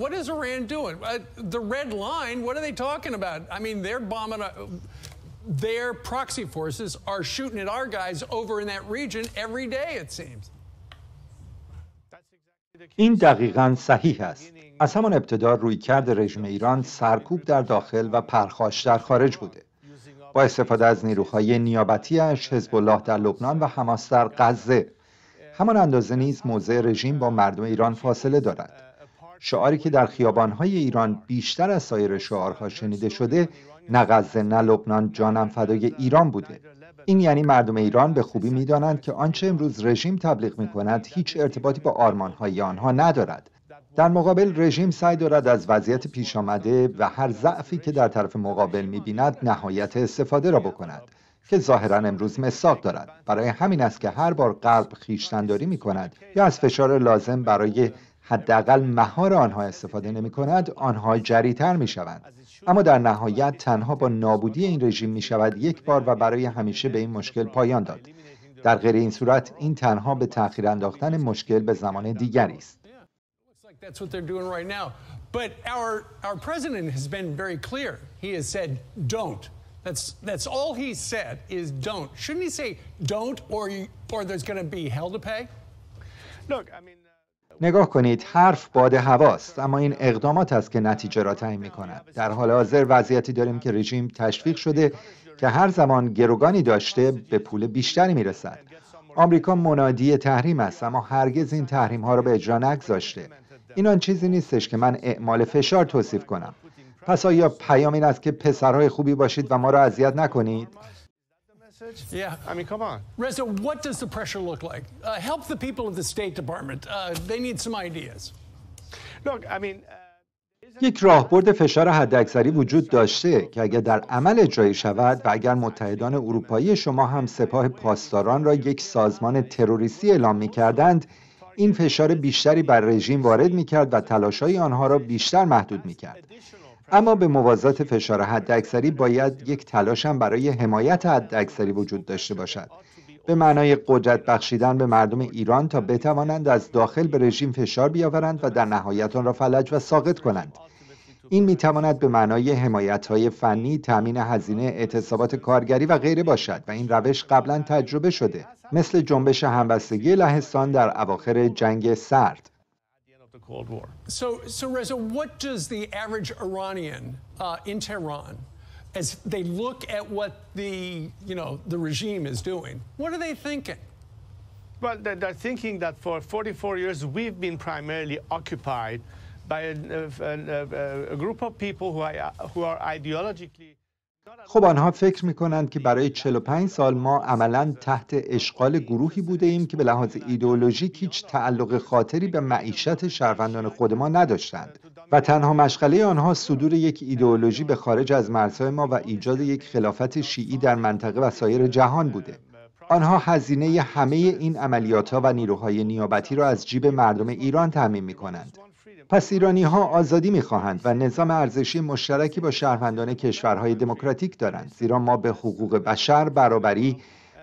what is Iran doing? Uh, the red line, what are they talking about? I mean, they're bombing. A, uh, their proxy forces are shooting at our guys over in that region every day, it seems. این دقیقا صحیح است. از همان ابتدا روی کرد رژیم ایران سرکوب در داخل و پرخاش در خارج بوده. با استفاده از نیروهای نیابتیش حزب الله در لبنان و حماس در غزه همان اندازه نیز موضع رژیم با مردم ایران فاصله دارد شعاری که در خیابانهای ایران بیشتر از سایر شعارها شنیده شده نه غزه نه لبنان جانم فدای ایران بوده این یعنی مردم ایران به خوبی میدانند که آنچه امروز رژیم تبلیغ می کند هیچ ارتباطی با آرمانهای آنها ندارد در مقابل رژیم سعی دارد از وضعیت پیش آمده و هر ضعفی که در طرف مقابل می نهایت استفاده را بکند که ظاهرا امروز مساق دارد برای همین است که هر بار قلب خیشتنداری می یا از فشار لازم برای حداقل مهار آنها استفاده نمی کند آنها جریتر می شوند اما در نهایت تنها با نابودی این رژیم می شود یک بار و برای همیشه به این مشکل پایان داد در غیر این صورت این تنها به تأخیر انداختن مشکل به زمان دیگری است نگاه کنید حرف باد هواست اما این اقدامات است که نتیجه را تعیین می کند در حال حاضر وضعیتی داریم که رژیم تشویق شده که هر زمان گروگانی داشته به پول بیشتری می رسد آمریکا منادی تحریم است اما هرگز این تحریم ها را به اجرا نگذاشته این آن چیزی نیستش که من اعمال فشار توصیف کنم پس آیا پیام این است که پسرهای خوبی باشید و ما را اذیت نکنید message? Yeah. I mean, come on. Reza, what does the pressure look like? Uh, help the people of the State Department. Uh, they need some ideas. Look, I mean... Uh, یک راهبرد فشار حداکثری وجود داشته که اگر در عمل اجرایی شود و اگر متحدان اروپایی شما هم سپاه پاسداران را یک سازمان تروریستی اعلام می کردند این فشار بیشتری بر رژیم وارد می کرد و تلاشای آنها را بیشتر محدود می کرد. اما به موازات فشار حداکثری باید یک تلاشم برای حمایت حداکثری وجود داشته باشد به معنای قدرت بخشیدن به مردم ایران تا بتوانند از داخل به رژیم فشار بیاورند و در نهایت آن را فلج و ساقط کنند این میتواند به معنای حمایت های فنی تامین هزینه اعتصابات کارگری و غیره باشد و این روش قبلا تجربه شده مثل جنبش همبستگی لهستان در اواخر جنگ سرد Cold War. So, so Reza, what does the average Iranian uh, in Tehran, as they look at what the, you know, the regime is doing, what are they thinking? Well, they're thinking that for 44 years we've been primarily occupied by a, a, a, a group of people who, are who are ideologically خب آنها فکر می کنند که برای 45 سال ما عملا تحت اشغال گروهی بوده ایم که به لحاظ ایدئولوژیک هیچ تعلق خاطری به معیشت شهروندان خود ما نداشتند و تنها مشغله آنها صدور یک ایدئولوژی به خارج از مرزهای ما و ایجاد یک خلافت شیعی در منطقه و سایر جهان بوده آنها هزینه همه این عملیات ها و نیروهای نیابتی را از جیب مردم ایران تعمین می کنند. پس ایرانی ها آزادی می خواهند و نظام ارزشی مشترکی با شهروندان کشورهای دموکراتیک دارند زیرا ما به حقوق بشر برابری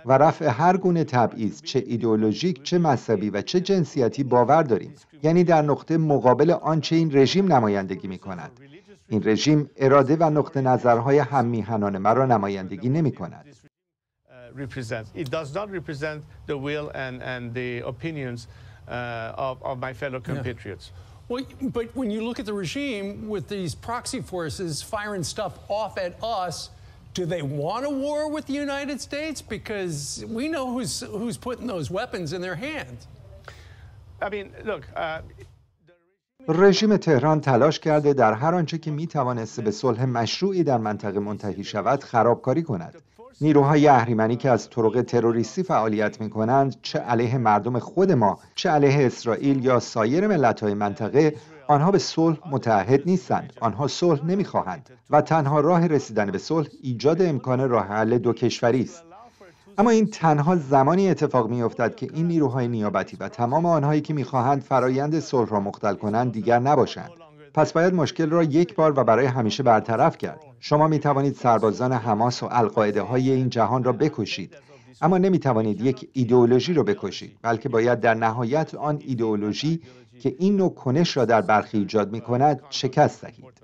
و رفع هر گونه تبعیض چه ایدئولوژیک چه مذهبی و چه جنسیتی باور داریم یعنی در نقطه مقابل آنچه این رژیم نمایندگی می کند این رژیم اراده و نقطه نظرهای هم مرا نمایندگی نمی کند Uh, represents. It does not represent the will and, and the opinions uh, of, of my fellow compatriots. Yeah. Well, but when you look at the regime with these proxy forces firing stuff off at us, do they want a war with the United States? Because we know who's who's putting those weapons in their hands. I mean, look. Uh... رژیم تهران تلاش کرده در هر آنچه که می به صلح مشروعی در منطقه منتهی شود خرابکاری کند نیروهای اهریمنی که از طرق تروریستی فعالیت می کنند چه علیه مردم خود ما چه علیه اسرائیل یا سایر ملتهای منطقه آنها به صلح متعهد نیستند آنها صلح نمیخواهند و تنها راه رسیدن به صلح ایجاد امکان راه حل دو کشوری است اما این تنها زمانی اتفاق میافتد که این نیروهای نیابتی و تمام آنهایی که میخواهند فرایند صلح را مختل کنند دیگر نباشند پس باید مشکل را یک بار و برای همیشه برطرف کرد شما می توانید سربازان حماس و القاعده های این جهان را بکشید اما نمی توانید یک ایدئولوژی را بکشید بلکه باید در نهایت آن ایدئولوژی که این نوع کنش را در برخی ایجاد می کند شکست دهید